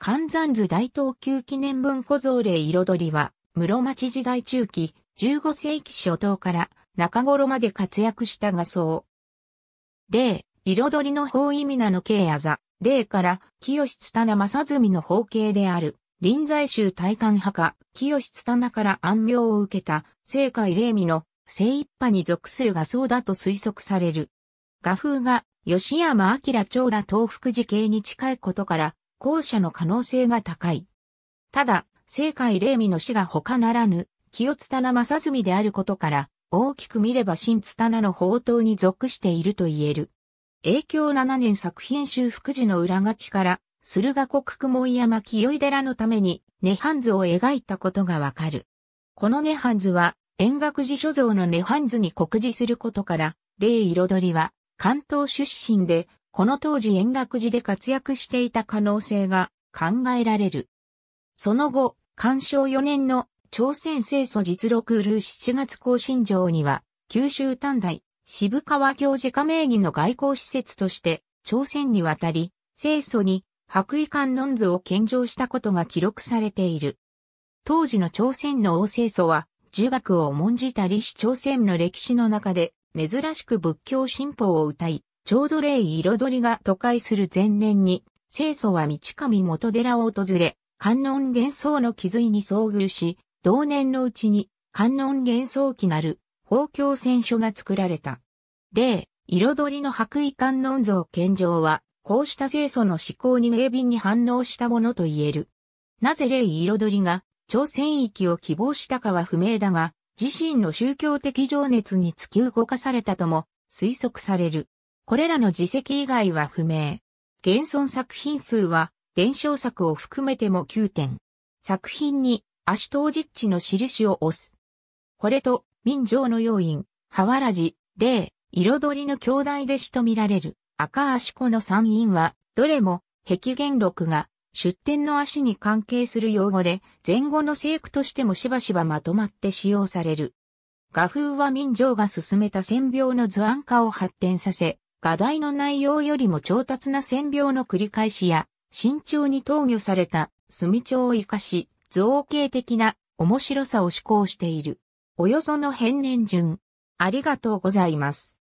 関山図大東急記念文庫造霊彩りは、室町時代中期、15世紀初頭から中頃まで活躍した画像。例、彩りの方意味なの慶あざ、例から、清津棚正澄の方形である、臨済宗大観派か、清津棚から暗名を受けた、聖海霊美の聖一派に属する画像だと推測される。画風が、吉山明長ら東福寺系に近いことから、後者の可能性が高い。ただ、聖海霊美の死が他ならぬ、清津棚正澄であることから、大きく見れば新津棚の宝刀に属していると言える。影響7年作品修復時の裏書きから、駿河国雲山清井寺のために、涅槃図を描いたことがわかる。この涅槃図は、円覚寺所蔵の涅槃図に告示することから、霊彩りは、関東出身で、この当時円楽寺で活躍していた可能性が考えられる。その後、干渉4年の朝鮮清楚実録ルー7月更新条には、九州短大、渋川教授家名義の外交施設として、朝鮮に渡り、清楚に白衣観音図を献上したことが記録されている。当時の朝鮮の王清楚は、儒学を重んじたりし朝鮮の歴史の中で、珍しく仏教信法を歌い、ちょうど霊彩りが都会する前年に、清祖は道上元寺を訪れ、観音幻想の気づいに遭遇し、同年のうちに観音幻想記なる法教選書が作られた。例、彩りの白衣観音像献上は、こうした清楚の思考に明敏に反応したものと言える。なぜ霊彩りが朝鮮域を希望したかは不明だが、自身の宗教的情熱に突き動かされたとも推測される。これらの自責以外は不明。現存作品数は、伝承作を含めても9点。作品に、アシュトージッチの印を押す。これと、民情の要因、ハワラジ、霊、彩りの兄弟弟子と見られる、赤足子の三因は、どれも、壁元録が、出典の足に関係する用語で、前後の聖句としてもしばしばまとまって使用される。画風は民情が進めた線描の図案化を発展させ、画題の内容よりも調達な線描の繰り返しや、慎重に投与された墨調を活かし、造形的な面白さを志向している。およその変年順。ありがとうございます。